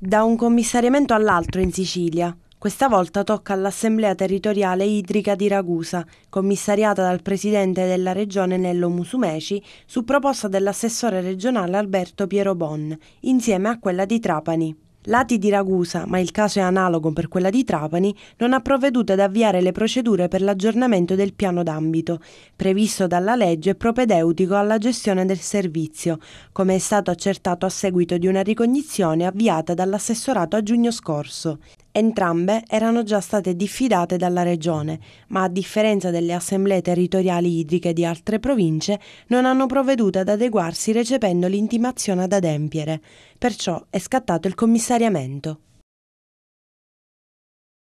Da un commissariamento all'altro in Sicilia. Questa volta tocca all'Assemblea territoriale idrica di Ragusa, commissariata dal presidente della regione Nello Musumeci su proposta dell'assessore regionale Alberto Piero Bon, insieme a quella di Trapani. L'ATI di Ragusa, ma il caso è analogo per quella di Trapani, non ha provveduto ad avviare le procedure per l'aggiornamento del piano d'ambito, previsto dalla legge propedeutico alla gestione del servizio, come è stato accertato a seguito di una ricognizione avviata dall'assessorato a giugno scorso. Entrambe erano già state diffidate dalla regione, ma a differenza delle assemblee territoriali idriche di altre province, non hanno provveduto ad adeguarsi recependo l'intimazione ad adempiere. Perciò è scattato il commissariamento.